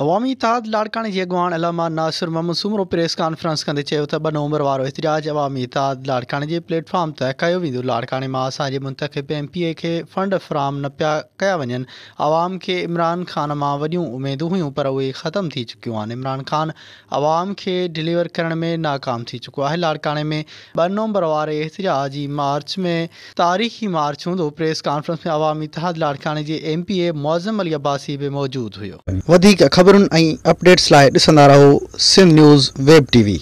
अवामी इतिहाद लाड़काणे जे अॻुवाण अलामा नासिर महमूद सुमरो प्रेस कॉन्फ्रेंस कंदे चयो त नवंबर वारो एतिराज अवामी इतिहाद लाड़काणे जे प्लेटफॉर्म तय कयो वेंदो लाड़काणे मां असांजे एम पी ए के फंड फ्राहम न पाया कया वन अवाम के इमरान ख़ान में व्यू उमेदूं हुयूं पर उहे ख़तमु थी चुकियूं इमरान ख़ान अवाम के डिलीवर करण में नाकाम चुको है लाड़काणे में ब नवंबर वे एतिराज मार्च में तारीख़ी मार्च हूंदो प्रेस कॉन्फ्रेंस में अवामी इतिहाद लाड़काणे जे M P A Moazzam Ali Abbasi भी मौजूद हुए ख़बरुनि ऐं अपडेट्स लाइ ॾिसंदा रहो सिंध न्यूज़ वेब टीवी